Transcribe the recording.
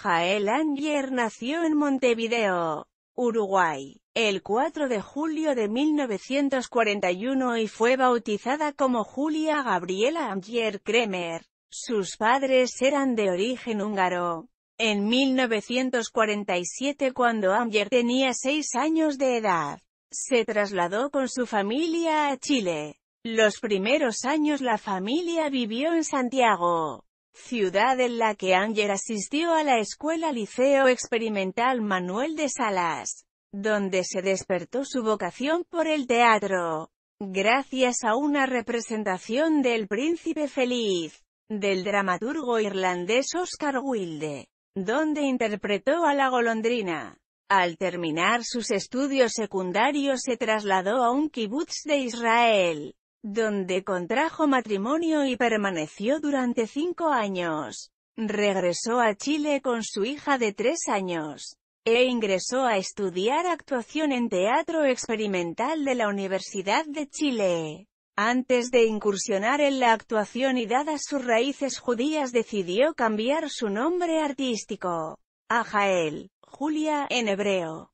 Jael Angier nació en Montevideo, Uruguay, el 4 de julio de 1941 y fue bautizada como Julia Gabriela Angier Kremer. Sus padres eran de origen húngaro. En 1947 cuando Angier tenía 6 años de edad, se trasladó con su familia a Chile. Los primeros años la familia vivió en Santiago ciudad en la que Anger asistió a la Escuela Liceo Experimental Manuel de Salas, donde se despertó su vocación por el teatro, gracias a una representación del Príncipe Feliz, del dramaturgo irlandés Oscar Wilde, donde interpretó a la golondrina. Al terminar sus estudios secundarios se trasladó a un kibutz de Israel, donde contrajo matrimonio y permaneció durante cinco años. Regresó a Chile con su hija de tres años, e ingresó a estudiar actuación en Teatro Experimental de la Universidad de Chile. Antes de incursionar en la actuación y dadas sus raíces judías decidió cambiar su nombre artístico a Jael, Julia, en hebreo.